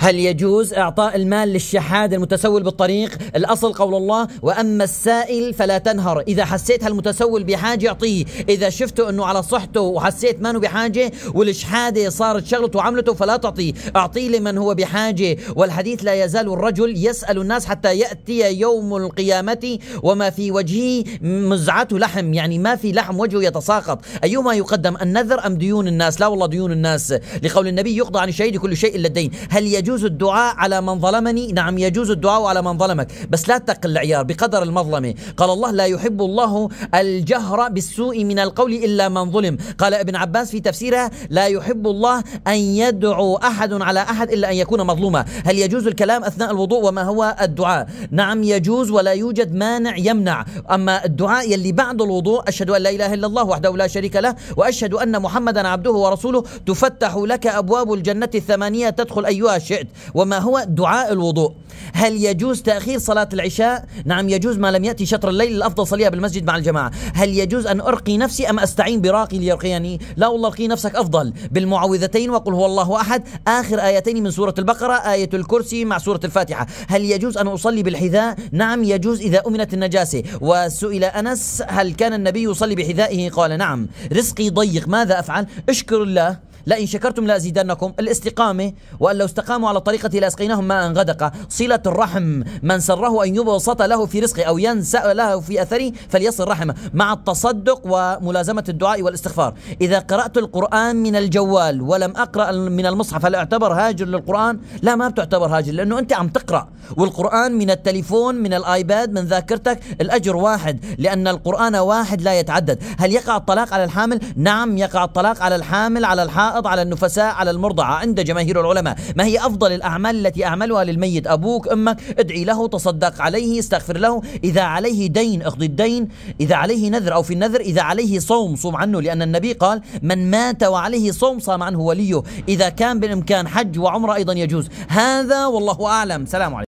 هل يجوز إعطاء المال للشحاذ المتسول بالطريق الأصل قول الله وأما السائل فلا تنهر إذا حسيت هالمتسول بحاجة أعطيه إذا شفته أنه على صحته وحسيت منه بحاجة والشحاذة صارت شغلته وعملته فلا تعطيه أعطيه لمن هو بحاجة والحديث لا يزال الرجل يسأل الناس حتى يأتي يوم القيامة وما في وجهه مزعه لحم يعني ما في لحم وجهه يتساقط أيما يقدم النذر أم ديون الناس لا والله ديون الناس لقول النبي يقضى عن الشهيد كل شيء إلا الدين هل يجوز يجوز الدعاء على من ظلمني نعم يجوز الدعاء على من ظلمك بس لا تقل العيار بقدر المظلمة قال الله لا يحب الله الجهر بالسوء من القول إلا من ظلم قال ابن عباس في تفسيره لا يحب الله أن يدعو أحد على أحد إلا أن يكون مظلوما هل يجوز الكلام أثناء الوضوء وما هو الدعاء نعم يجوز ولا يوجد مانع يمنع أما الدعاء يلي بعد الوضوء أشهد أن لا إله إلا الله وحده لا شريك له وأشهد أن محمدا عبده ورسوله تفتح لك أبواب الجنة الثمانية تدخل أيها الشيء شئت وما هو دعاء الوضوء هل يجوز تأخير صلاة العشاء نعم يجوز ما لم يأتي شطر الليل الأفضل صليها بالمسجد مع الجماعة هل يجوز أن أرقي نفسي أم أستعين براقي ليرقيني لا والله أرقي نفسك أفضل بالمعوذتين وقل هو الله أحد آخر آيتين من سورة البقرة آية الكرسي مع سورة الفاتحة هل يجوز أن أصلي بالحذاء نعم يجوز إذا أمنت النجاسة وسئل أنس هل كان النبي يصلي بحذائه قال نعم رزقي ضيق ماذا أفعل اشكر الله لئن شكرتم لازيدنكم الاستقامه وان لو استقاموا على طريقتي لاسقيناهم ماء غدقا صله الرحم من سره ان يبسط له في رزقه او ينسا له في اثره فليصل رحمه مع التصدق وملازمه الدعاء والاستغفار اذا قرات القران من الجوال ولم اقرا من المصحف هل اعتبر هاجر للقران لا ما بتعتبر هاجر لانه انت عم تقرا والقران من التليفون من الايباد من ذاكرتك الاجر واحد لان القران واحد لا يتعدد هل يقع الطلاق على الحامل نعم يقع الطلاق على الحامل على الحائض الحائض على النفساء على المرضعة عند جماهير العلماء ما هي أفضل الأعمال التي أعملها للميت أبوك أمك ادعي له تصدق عليه استغفر له إذا عليه دين اقضي الدين إذا عليه نذر أو في النذر إذا عليه صوم صوم عنه لأن النبي قال من مات وعليه صوم صام عنه وليه إذا كان بالإمكان حج وعمرة أيضا يجوز هذا والله أعلم سلام عليكم